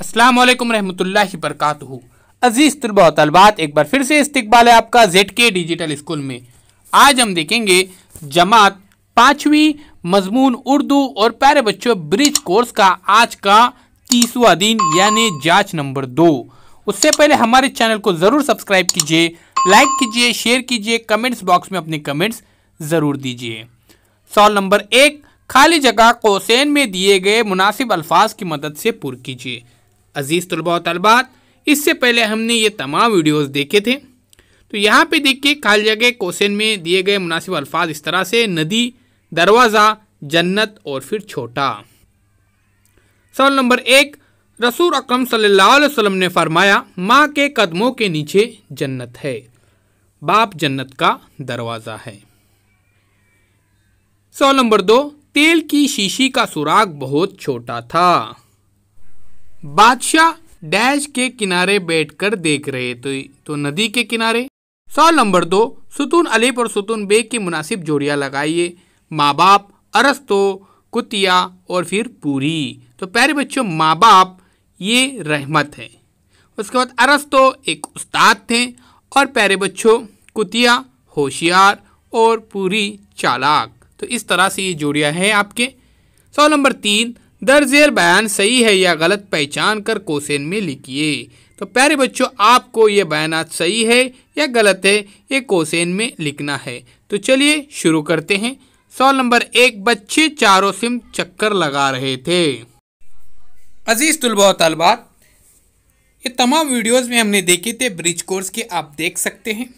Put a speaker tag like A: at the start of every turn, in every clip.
A: असलकम रही बरकत अज़ीज़ तलबा तलबात एक बार फिर से इस्तबाल है आपका जेड के डिजिटल स्कूल में आज हम देखेंगे जमात पाँचवीं मजमून उर्दू और प्यारे बच्चों ब्रिज कोर्स का आज का तीसवा दिन यानी जांच नंबर दो उससे पहले हमारे चैनल को ज़रूर सब्सक्राइब कीजिए लाइक कीजिए शेयर कीजिए कमेंट्स बॉक्स में अपने कमेंट्स ज़रूर दीजिए सवाल नंबर एक खाली जगह कोसेन में दिए गए मुनासिब अल्फाज की मदद से पुर कीजिए अज़ीज़ तलबा तलबात इससे पहले हमने ये तमाम वीडियोस देखे थे तो यहाँ पे देखिए खाली जगह कोसेन में दिए गए मुनासिब अल्फाज इस तरह से नदी दरवाज़ा जन्नत और फिर छोटा सवाल नंबर एक रसूल अक्रम सल्लल्लाहु अलैहि वसल्लम ने फरमाया माँ के कदमों के नीचे जन्नत है बाप जन्नत का दरवाज़ा है सवाल नंबर दो तेल की शीशी का सुराग बहुत छोटा था बादशाह डैश के किनारे बैठकर देख रहे थे तो नदी के किनारे सौ नंबर दो सुतून अलिफ और सुतून बे की मुनासिब जोड़िया लगाइए माँ बाप अरस्तो कुतिया और फिर पूरी तो प्यारे बच्चों माँ बाप ये रहमत है उसके बाद अरस्तो एक उस्ताद थे और प्यारे बच्चों कुतिया होशियार और पूरी चालाक तो इस तरह से ये जोड़िया हैं आपके सौ नंबर तीन दर्ज बयान सही है या गलत पहचान कर कोसेन में लिखिए तो प्यारे बच्चों आपको ये बयानात सही है या गलत है ये कोसेन में लिखना है तो चलिए शुरू करते हैं सवाल नंबर एक बच्चे चारों सिम चक्कर लगा रहे थे अजीज़ तलबा तलबात ये तमाम वीडियोस में हमने देखे थे ब्रिज कोर्स के आप देख सकते हैं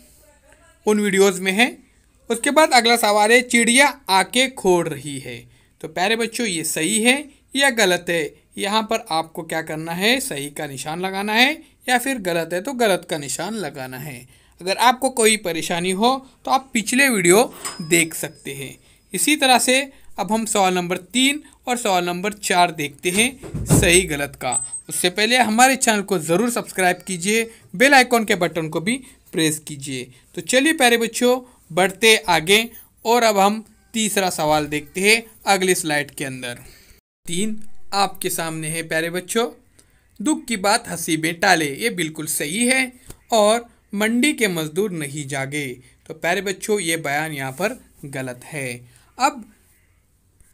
A: उन वीडियोस में है उसके बाद अगला सवाल है चिड़िया आके खोड़ रही है तो प्यारे बच्चों ये सही है या गलत है यहाँ पर आपको क्या करना है सही का निशान लगाना है या फिर गलत है तो गलत का निशान लगाना है अगर आपको कोई परेशानी हो तो आप पिछले वीडियो देख सकते हैं इसी तरह से अब हम सवाल नंबर तीन और सवाल नंबर चार देखते हैं सही गलत का उससे पहले हमारे चैनल को ज़रूर सब्सक्राइब कीजिए बेल आइकॉन के बटन को भी प्रेस कीजिए तो चलिए प्यारे बच्चों बढ़ते आगे और अब हम तीसरा सवाल देखते हैं अगली स्लाइड के अंदर तीन आपके सामने है प्यारे बच्चों दुख की बात हंसी में टाले ये बिल्कुल सही है और मंडी के मजदूर नहीं जागे तो प्यारे बच्चों ये बयान यहाँ पर गलत है अब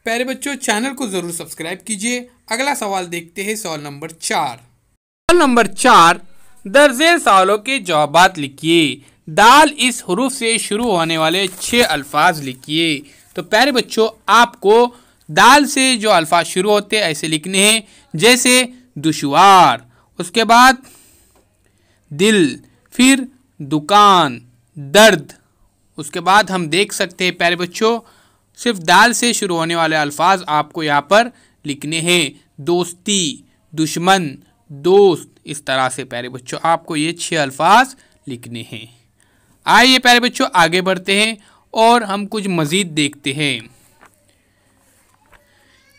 A: प्यारे बच्चों चैनल को ज़रूर सब्सक्राइब कीजिए अगला सवाल देखते हैं सवाल नंबर चार सवाल नंबर चार दर्जन सवालों के जवाब लिखिए दाल इस हरूफ से शुरू होने वाले छः अल्फाज लिखिए तो प्यारे बच्चों आपको दाल से जो अल्फाज शुरू होते हैं ऐसे लिखने हैं जैसे दुशवार उसके बाद दिल फिर दुकान दर्द उसके बाद हम देख सकते हैं प्यारे बच्चों सिर्फ दाल से शुरू होने वाले अल्फाज आपको यहाँ पर लिखने हैं दोस्ती दुश्मन दोस्त इस तरह से प्यारे बच्चों आपको ये छः अल्फाज लिखने हैं आइए प्यारे बच्चों आगे बढ़ते हैं और हम कुछ मज़ीद देखते हैं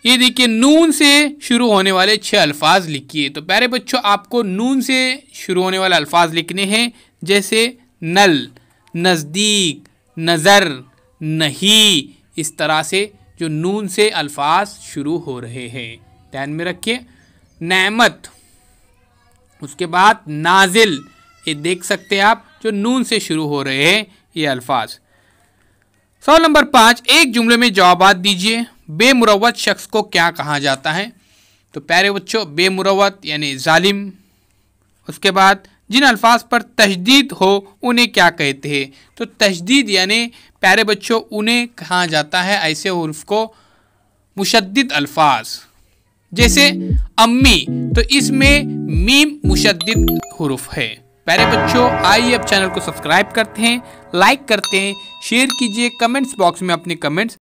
A: ये देखिए नून से शुरू होने वाले छः अल्फाज लिखिए तो प्यारे बच्चों आपको नून से शुरू होने वाले अल्फाज लिखने हैं जैसे नल नज़दीक नज़र नहीं इस तरह से जो नून से अल्फाज शुरू हो रहे हैं ध्यान में रखिए नमत उसके बाद नाजिल ये देख सकते हैं आप जो नून से शुरू हो रहे हैं ये अल्फाज सवाल नंबर पाँच एक जुमले में जवाब दीजिए बेमुरवत शख्स को क्या कहा जाता है तो प्यारे बच्चों बेमुरवत यानी जालिम उसके बाद जिन अल्फाज पर तशदीद हो उन्हें क्या कहते हैं तो तशदीद यानी प्यारे बच्चों उन्हें कहा जाता है ऐसे उर्फ को मुशद अल्फाज जैसे अम्मी तो इसमें मीम मुशद हरूफ है प्यारे बच्चों आइए अब चैनल को सब्सक्राइब करते हैं लाइक करते हैं शेयर कीजिए कमेंट्स बॉक्स में अपने कमेंट्स